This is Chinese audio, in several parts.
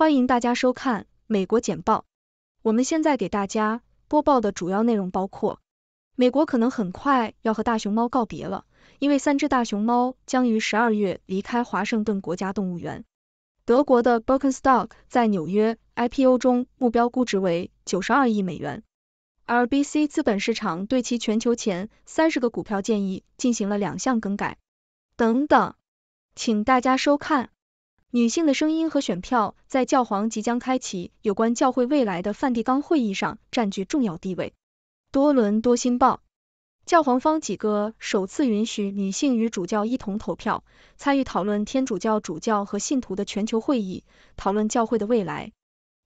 欢迎大家收看美国简报。我们现在给大家播报的主要内容包括：美国可能很快要和大熊猫告别了，因为三只大熊猫将于十二月离开华盛顿国家动物园。德国的 Borkenstock 在纽约 IPO 中目标估值为九十二亿美元。RBC 资本市场对其全球前三十个股票建议进行了两项更改。等等，请大家收看。女性的声音和选票在教皇即将开启有关教会未来的梵蒂冈会议上占据重要地位。《多伦多新报》教皇方几个首次允许女性与主教一同投票，参与讨论天主教主教和信徒的全球会议，讨论教会的未来。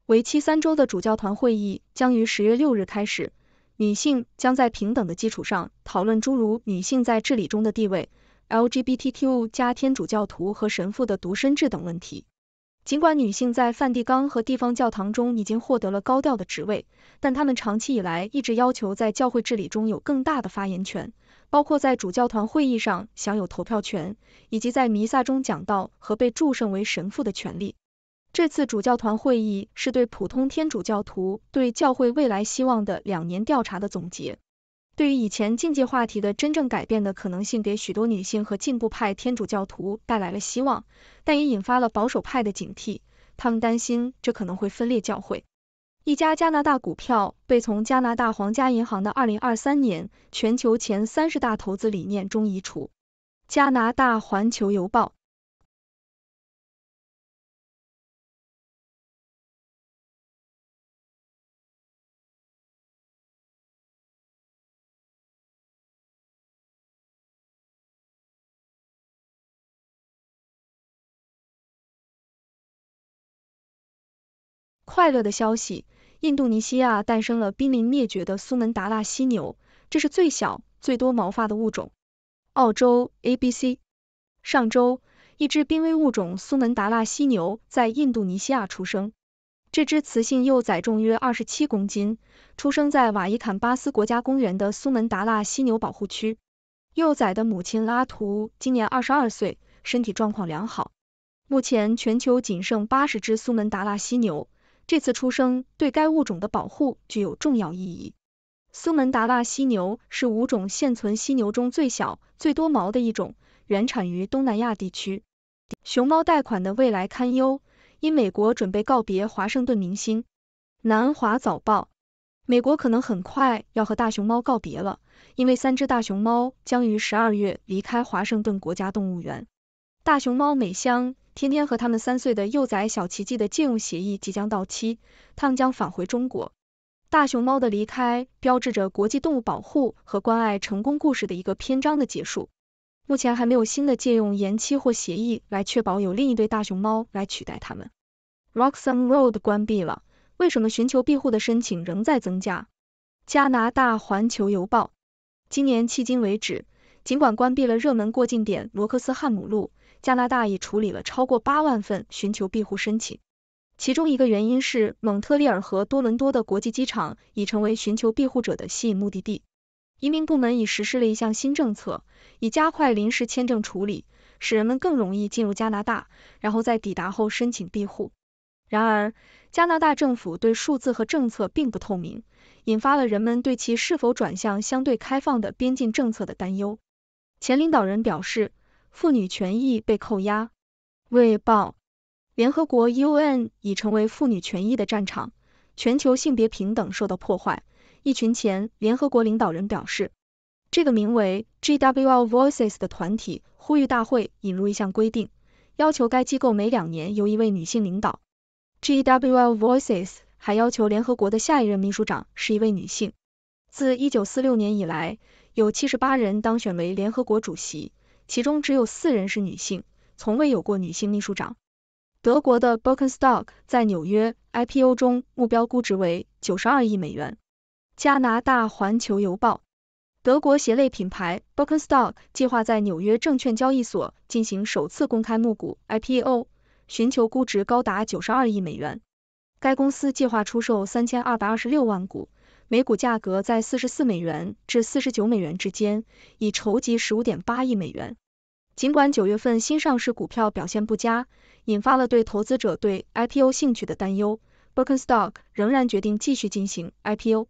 为期三周的主教团会议将于十月六日开始，女性将在平等的基础上讨论诸如女性在治理中的地位。LGBTQ 加天主教徒和神父的独身制等问题。尽管女性在梵蒂冈和地方教堂中已经获得了高调的职位，但他们长期以来一直要求在教会治理中有更大的发言权，包括在主教团会议上享有投票权，以及在弥撒中讲道和被祝圣为神父的权利。这次主教团会议是对普通天主教徒对教会未来希望的两年调查的总结。对于以前禁忌话题的真正改变的可能性，给许多女性和进步派天主教徒带来了希望，但也引发了保守派的警惕。他们担心这可能会分裂教会。一家加拿大股票被从加拿大皇家银行的二零二三年全球前三十大投资理念中移除。加拿大环球邮报。快乐的消息！印度尼西亚诞生了濒临灭绝的苏门答腊犀牛，这是最小、最多毛发的物种。澳洲 ABC 上周，一只濒危物种苏门答腊犀牛在印度尼西亚出生。这只雌性幼崽重约二十七公斤，出生在瓦伊坎巴斯国家公园的苏门答腊犀牛保护区。幼崽的母亲拉图今年二十二岁，身体状况良好。目前全球仅剩八十只苏门答腊犀牛。这次出生对该物种的保护具有重要意义。苏门答腊犀牛是五种现存犀牛中最小、最多毛的一种，原产于东南亚地区。熊猫贷款的未来堪忧，因美国准备告别华盛顿明星。南华早报：美国可能很快要和大熊猫告别了，因为三只大熊猫将于十二月离开华盛顿国家动物园。大熊猫美香。天天和他们三岁的幼崽小奇迹的借用协议即将到期，他们将返回中国。大熊猫的离开标志着国际动物保护和关爱成功故事的一个篇章的结束。目前还没有新的借用延期或协议来确保有另一对大熊猫来取代他们。Roxham Road 关闭了，为什么寻求庇护的申请仍在增加？加拿大环球邮报，今年迄今为止。尽管关闭了热门过境点罗克斯汉姆路，加拿大已处理了超过八万份寻求庇护申请。其中一个原因是蒙特利尔和多伦多的国际机场已成为寻求庇护者的吸引目的地。移民部门已实施了一项新政策，以加快临时签证处理，使人们更容易进入加拿大，然后在抵达后申请庇护。然而，加拿大政府对数字和政策并不透明，引发了人们对其是否转向相对开放的边境政策的担忧。前领导人表示，妇女权益被扣押。卫报，联合国 UN 已成为妇女权益的战场，全球性别平等受到破坏。一群前联合国领导人表示，这个名为 GWL Voices 的团体呼吁大会引入一项规定，要求该机构每两年由一位女性领导。GWL Voices 还要求联合国的下一任秘书长是一位女性。自一九四六年以来。有七十八人当选为联合国主席，其中只有四人是女性，从未有过女性秘书长。德国的 Bokenstock 在纽约 IPO 中目标估值为九十二亿美元。加拿大《环球邮报》：德国鞋类品牌 Bokenstock 计划在纽约证券交易所进行首次公开募股 IPO，寻求估值高达九十二亿美元。该公司计划出售三千二百二十六万股。每股价格在四十四美元至四十九美元之间，已筹集十五点八亿美元。尽管九月份新上市股票表现不佳，引发了对投资者对 IPO 兴趣的担忧，Birkenstock 仍然决定继续进行 IPO。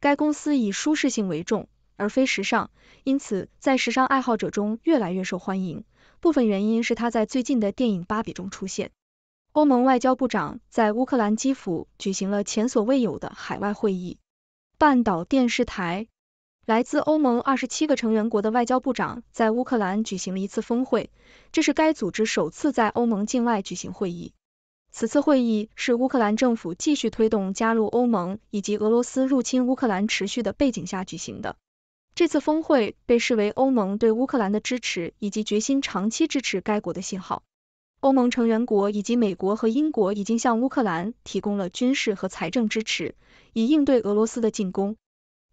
该公司以舒适性为重，而非时尚，因此在时尚爱好者中越来越受欢迎。部分原因是它在最近的电影《芭比》中出现。欧盟外交部长在乌克兰基辅举行了前所未有的海外会议。半岛电视台，来自欧盟二十七个成员国的外交部长在乌克兰举行了一次峰会，这是该组织首次在欧盟境外举行会议。此次会议是乌克兰政府继续推动加入欧盟以及俄罗斯入侵乌克兰持续的背景下举行的。这次峰会被视为欧盟对乌克兰的支持以及决心长期支持该国的信号。欧盟成员国以及美国和英国已经向乌克兰提供了军事和财政支持，以应对俄罗斯的进攻。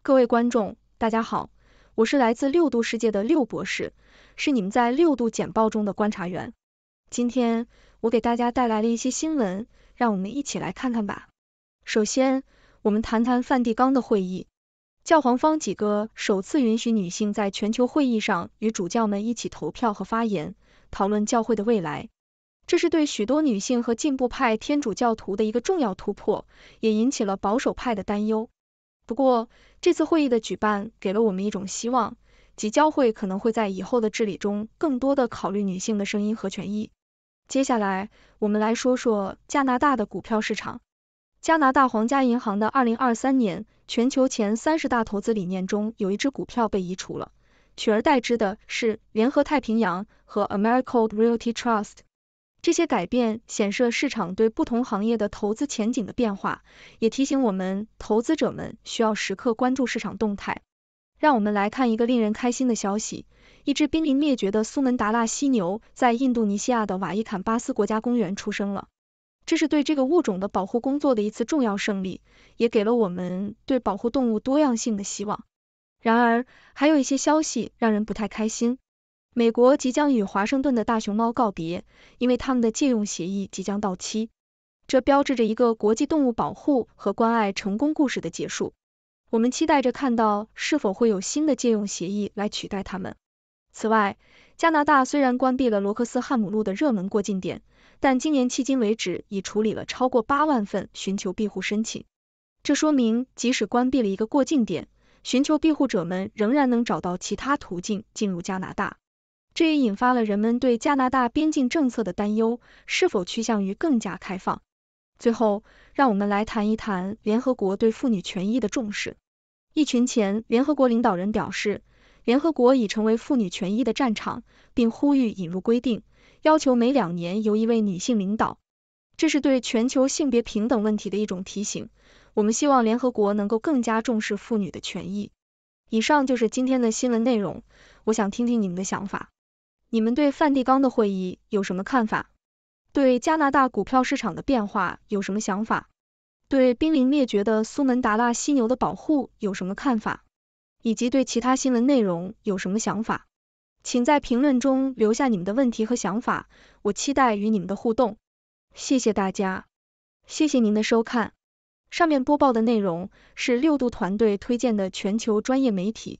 各位观众，大家好，我是来自六度世界的六博士，是你们在六度简报中的观察员。今天我给大家带来了一些新闻，让我们一起来看看吧。首先，我们谈谈梵蒂冈的会议，教皇方几个首次允许女性在全球会议上与主教们一起投票和发言，讨论教会的未来。这是对许多女性和进步派天主教徒的一个重要突破，也引起了保守派的担忧。不过，这次会议的举办给了我们一种希望，即教会可能会在以后的治理中更多的考虑女性的声音和权益。接下来，我们来说说加拿大的股票市场。加拿大皇家银行的二零二三年全球前三十大投资理念中，有一只股票被移除了，取而代之的是联合太平洋和 American Realty Trust。这些改变显示了市场对不同行业的投资前景的变化，也提醒我们投资者们需要时刻关注市场动态。让我们来看一个令人开心的消息：一只濒临灭绝的苏门答腊犀牛在印度尼西亚的瓦伊坎巴斯国家公园出生了，这是对这个物种的保护工作的一次重要胜利，也给了我们对保护动物多样性的希望。然而，还有一些消息让人不太开心。美国即将与华盛顿的大熊猫告别，因为他们的借用协议即将到期，这标志着一个国际动物保护和关爱成功故事的结束。我们期待着看到是否会有新的借用协议来取代他们。此外，加拿大虽然关闭了罗克斯汉姆路的热门过境点，但今年迄今为止已处理了超过八万份寻求庇护申请，这说明即使关闭了一个过境点，寻求庇护者们仍然能找到其他途径进入加拿大。这也引发了人们对加拿大边境政策的担忧，是否趋向于更加开放？最后，让我们来谈一谈联合国对妇女权益的重视。一群前联合国领导人表示，联合国已成为妇女权益的战场，并呼吁引入规定，要求每两年由一位女性领导。这是对全球性别平等问题的一种提醒。我们希望联合国能够更加重视妇女的权益。以上就是今天的新闻内容，我想听听你们的想法。你们对梵蒂冈的会议有什么看法？对加拿大股票市场的变化有什么想法？对濒临灭绝的苏门答腊犀牛的保护有什么看法？以及对其他新闻内容有什么想法？请在评论中留下你们的问题和想法，我期待与你们的互动。谢谢大家，谢谢您的收看。上面播报的内容是六度团队推荐的全球专业媒体。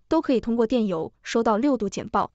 都可以通过电邮收到六度简报。